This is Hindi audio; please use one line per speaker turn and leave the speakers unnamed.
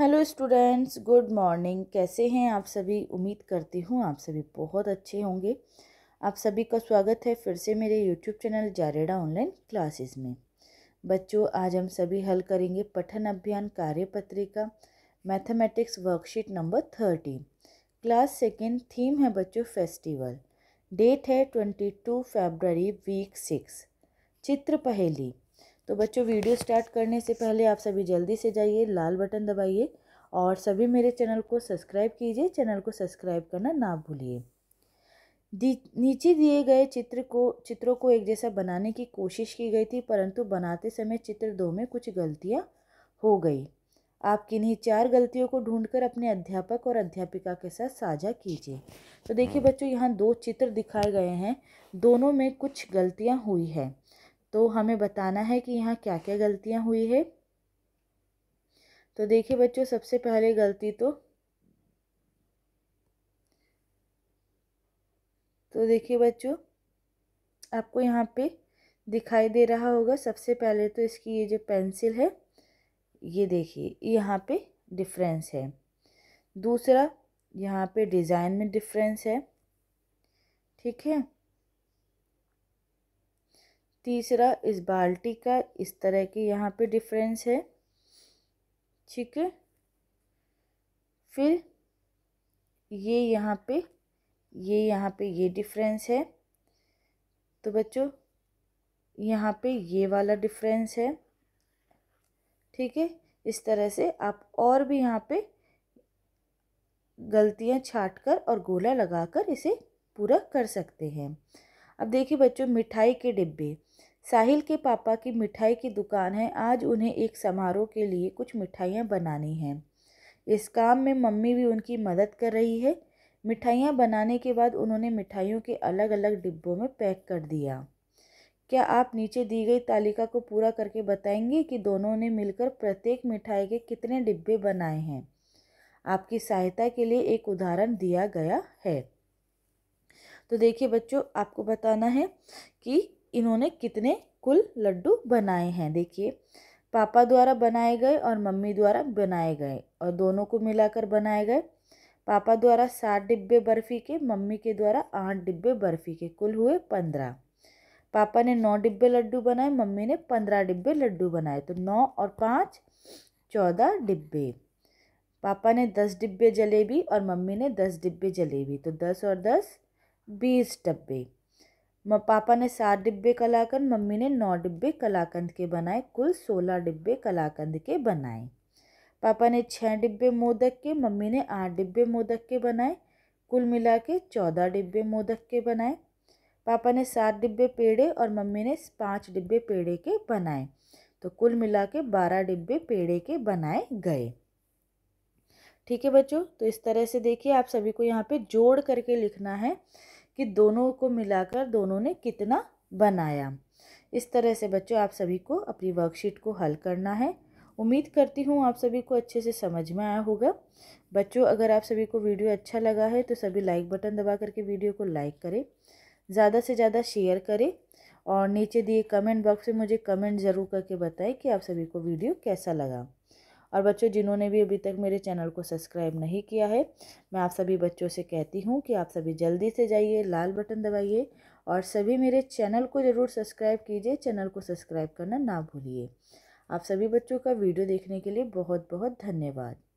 हेलो स्टूडेंट्स गुड मॉर्निंग कैसे हैं आप सभी उम्मीद करती हूँ आप सभी बहुत अच्छे होंगे आप सभी का स्वागत है फिर से मेरे यूट्यूब चैनल जारेडा ऑनलाइन क्लासेस में बच्चों आज हम सभी हल करेंगे पठन अभियान कार्यपत्रिका mathematics worksheet number thirty class second theme है बच्चों फेस्टिवल डेट है ट्वेंटी टू वीक सिक्स चित्र पहेली तो बच्चों वीडियो स्टार्ट करने से पहले आप सभी जल्दी से जाइए लाल बटन दबाइए और सभी मेरे चैनल को सब्सक्राइब कीजिए चैनल को सब्सक्राइब करना ना भूलिए नीचे दिए गए चित्र को चित्रों को एक जैसा बनाने की कोशिश की गई थी परंतु बनाते समय चित्र दो में कुछ गलतियाँ हो गई आप किन्हीं चार गलतियों को ढूंढकर अपने अध्यापक और अध्यापिका के साथ साझा कीजिए तो देखिए बच्चों यहाँ दो चित्र दिखाए गए हैं दोनों में कुछ गलतियाँ हुई हैं तो हमें बताना है कि यहाँ क्या क्या गलतियाँ हुई है तो देखिए बच्चों सबसे पहले गलती तो तो देखिए बच्चों आपको यहाँ पे दिखाई दे रहा होगा सबसे पहले तो इसकी ये जो पेंसिल है ये देखिए यहाँ पे डिफरेंस है दूसरा यहाँ पे डिज़ाइन में डिफरेंस है ठीक है तीसरा इस बाल्टी का इस तरह की यहाँ पे डिफरेंस है ठीक है फिर ये यहाँ पे ये यहाँ पे ये डिफरेंस है तो बच्चों यहाँ पे ये वाला डिफरेंस है ठीक है इस तरह से आप और भी यहाँ पे गलतियाँ छाट कर और गोला लगाकर इसे पूरा कर सकते हैं अब देखिए बच्चों मिठाई के डिब्बे साहिल के पापा की मिठाई की दुकान है आज उन्हें एक समारोह के लिए कुछ मिठाइयाँ बनानी हैं इस काम में मम्मी भी उनकी मदद कर रही है मिठाइयाँ बनाने के बाद उन्होंने मिठाइयों के अलग अलग डिब्बों में पैक कर दिया क्या आप नीचे दी गई तालिका को पूरा करके बताएंगे कि दोनों ने मिलकर प्रत्येक मिठाई के कितने डिब्बे बनाए हैं आपकी सहायता के लिए एक उदाहरण दिया गया है तो देखिए बच्चों आपको बताना है कि इन्होंने कितने कुल लड्डू बनाए हैं देखिए पापा द्वारा बनाए गए और मम्मी द्वारा बनाए गए और दोनों को मिलाकर बनाए गए पापा द्वारा सात डिब्बे बर्फ़ी के मम्मी के द्वारा आठ डिब्बे बर्फ़ी के कुल हुए पंद्रह पापा ने नौ डिब्बे लड्डू बनाए मम्मी ने पंद्रह डिब्बे लड्डू बनाए तो नौ और पाँच चौदह डिब्बे पापा ने दस डिब्बे जलेबी और मम्मी ने दस डिब्बे जलेबी तो दस और दस बीस डब्बे पापा ने सात डिब्बे कलाकंद मम्मी ने नौ डिब्बे कलाकंद के बनाए कुल सोलह डिब्बे कलाकंद के बनाए पापा ने छः डिब्बे मोदक के मम्मी ने आठ डिब्बे मोदक के बनाए कुल मिला के चौदह डिब्बे मोदक के बनाए पापा ने सात डिब्बे पेड़े और मम्मी ने पाँच डिब्बे पेड़े के बनाए तो कुल मिला के बारह डिब्बे पेड़े के बनाए गए ठीक है बच्चों तो इस तरह से देखिए आप सभी को यहाँ पे जोड़ करके लिखना है कि दोनों को मिलाकर दोनों ने कितना बनाया इस तरह से बच्चों आप सभी को अपनी वर्कशीट को हल करना है उम्मीद करती हूँ आप सभी को अच्छे से समझ में आया होगा बच्चों अगर आप सभी को वीडियो अच्छा लगा है तो सभी लाइक बटन दबा करके वीडियो को लाइक करें ज़्यादा से ज़्यादा शेयर करें और नीचे दिए कमेंट बॉक्स में मुझे कमेंट ज़रूर करके बताएं कि आप सभी को वीडियो कैसा लगा और बच्चों जिन्होंने भी अभी तक मेरे चैनल को सब्सक्राइब नहीं किया है मैं आप सभी बच्चों से कहती हूँ कि आप सभी जल्दी से जाइए लाल बटन दबाइए और सभी मेरे चैनल को ज़रूर सब्सक्राइब कीजिए चैनल को सब्सक्राइब करना ना भूलिए आप सभी बच्चों का वीडियो देखने के लिए बहुत बहुत धन्यवाद